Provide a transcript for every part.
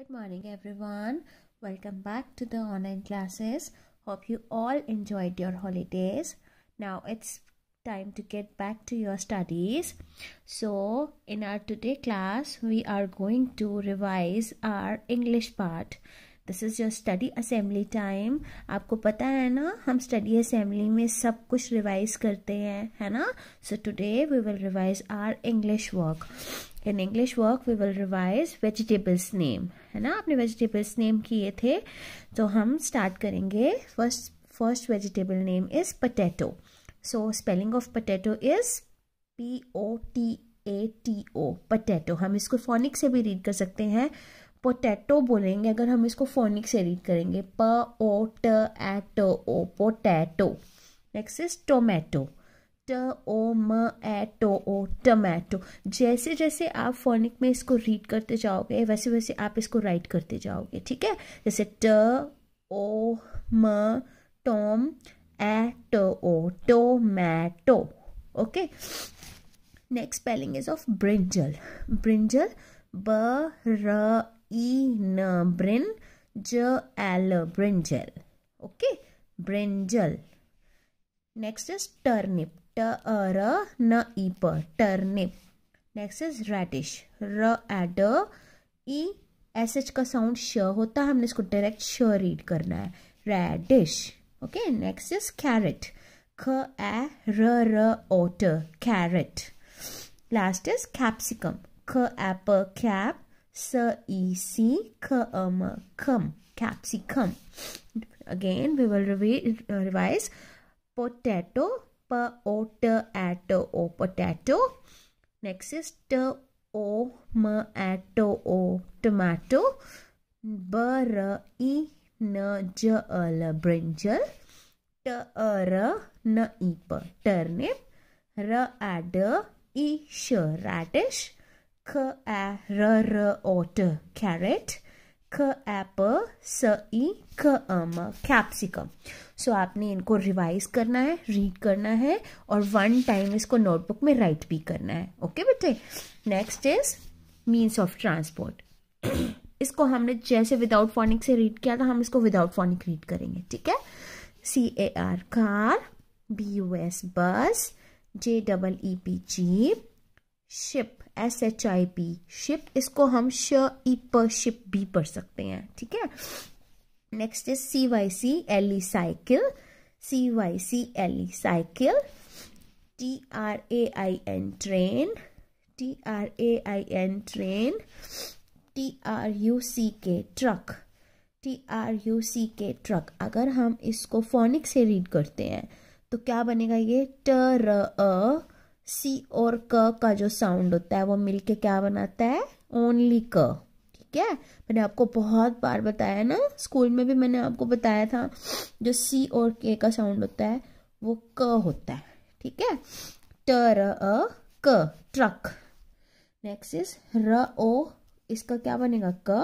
Good morning everyone. Welcome back to the online classes. Hope you all enjoyed your holidays. Now it's time to get back to your studies. So in our today class we are going to revise our English part. This is your study assembly time. आपको पता है ना हम study assembly में सब कुछ revise करते हैं है ना So today we will revise our English work. In English work we will revise vegetables name है ना आपने वेजिटेबल्स नेम किए थे तो हम स्टार्ट करेंगे first first vegetable name is potato so spelling of potato is P O T A T O potato हम इसको फोनिक से भी रीड कर सकते हैं पोटैटो बोलेंगे अगर हम इसको फोनिक से रीड करेंगे प ओ ट ए ट ओ पोटैटो नेक्स्ट इज टोमेटो ट ओ म ए टो ओ टमैटो जैसे जैसे आप फोनिक में इसको रीड करते जाओगे वैसे वैसे आप इसको राइट करते जाओगे ठीक है जैसे ट ओ म टोम ए टो ओ tomato okay next spelling is of brinjal brinjal ब र ई न ब्रिन ज एल brinjal okay brinjal next is turnip ट र न ई प टर्निप नेक्स्ट इज रेडिश र एड ई एस एच का साउंड श होता है हमने इसको डायरेक्ट श रीड करना है radish okay next is carrot ख ए र र ओट कैरेट लास्ट इज कैप्सिकम ख ए प कैप स ई e, सी ख अ म खम capsicum again we will revise potato o t at o potato next is t o m at o tomato b r e n j l brinjal t r n i p turnip r a d i sh radish k a r r o t carrot क एप स ई क अम capsicum सो आपने इनको revise करना है read करना है और वन टाइम इसको नोटबुक में राइट भी करना है ओके बेटे next is means of transport इसको हमने जैसे विदाउट फॉनिक से रीड किया था हम इसको विदाउट फॉनिक रीड करेंगे ठीक है C A R car B U S bus J double E P jeep ship S H I P ship इसको हम श ई प शिप भी पढ़ सकते हैं ठीक है next is C Y C L E cycle C Y C L E cycle T R A I N train T R A I N train T R U C K truck T R U C K truck अगर हम इसको phonic से read करते हैं तो क्या बनेगा ये ट र अ सी और क का जो साउंड होता है वो मिलके क्या बनाता है ओनली क ठीक है मैंने आपको बहुत बार बताया ना स्कूल में भी मैंने आपको बताया था जो सी और के का साउंड होता है वो क होता है ठीक है टर अ क truck next is R O इसका क्या बनेगा क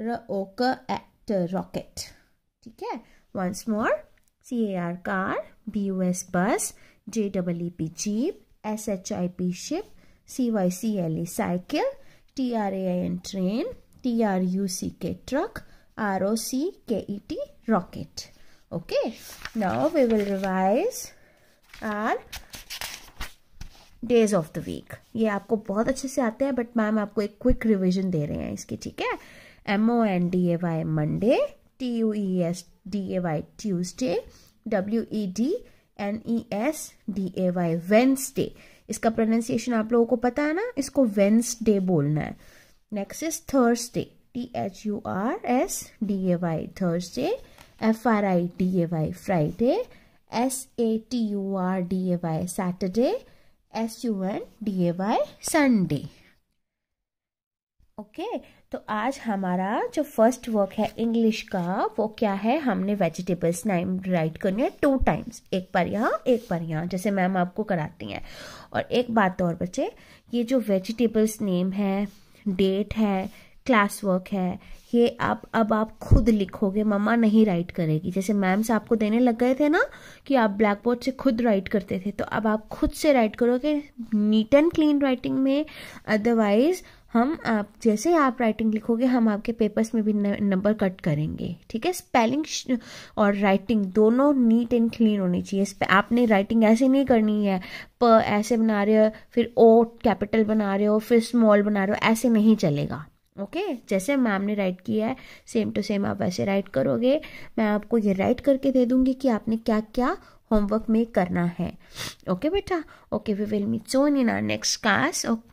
र ओ क एट रॉकेट ठीक है once more C A R car B U S bus J double E P jeep S-H-I-P ship, e C-Y-C-L-E cycle, T-R-A-I-N train, T-R-U-C-K truck, R-O-C-K-E-T rocket. Okay, now we will revise our days of the week ये आपको बहुत अच्छे से आते हैं but ma'am आपको एक quick revision दे रहे हैं इसके ठीक है M O N D A Y Monday T U E S D A Y Tuesday W E D N E S D A Y Wednesday इसका प्रोनाउंसिएशन आप लोगों को पता है ना इसको वेंसडे बोलना है next is Thursday T H U R S D A Y Thursday F R I D A Y Friday S A T U R D A Y Saturday S U N D A Y Sunday okay okay, तो आज हमारा जो first work है English का वो क्या है हमने वेजिटेबल्स नाइम राइट करनी है टू टाइम्स एक बार यहाँ एक बार यहाँ जैसे मैम आपको कराती हैं और एक बात और बच्चे ये जो वेजिटेबल्स नेम है डेट है क्लास वर्क है ये आप अब आप खुद लिखोगे मम्मा नहीं राइट करेगी जैसे मैम्स आपको देने लग गए थे ना कि आप ब्लैक बोर्ड से खुद राइट करते थे तो अब आप खुद से राइट करोगे नीट एंड क्लीन राइटिंग में अदरवाइज़ हम आप जैसे आप राइटिंग लिखोगे हम आपके पेपर्स में भी नंबर कट करेंगे ठीक है स्पेलिंग और राइटिंग दोनों नीट एंड क्लीन होनी चाहिए आपने राइटिंग ऐसे नहीं करनी है प ऐसे बना रहे हो फिर ओ कैपिटल बना रहे हो फिर स्मॉल बना रहे हो ऐसे नहीं चलेगा ओके okay? जैसे मैम ने राइट किया है सेम टू सेम आप वैसे राइट करोगे मैं आपको ये राइट करके दे दूंगी कि आपने क्या क्या होमवर्क में करना है ओके okay, बेटा okay we will meet soon in our next class okay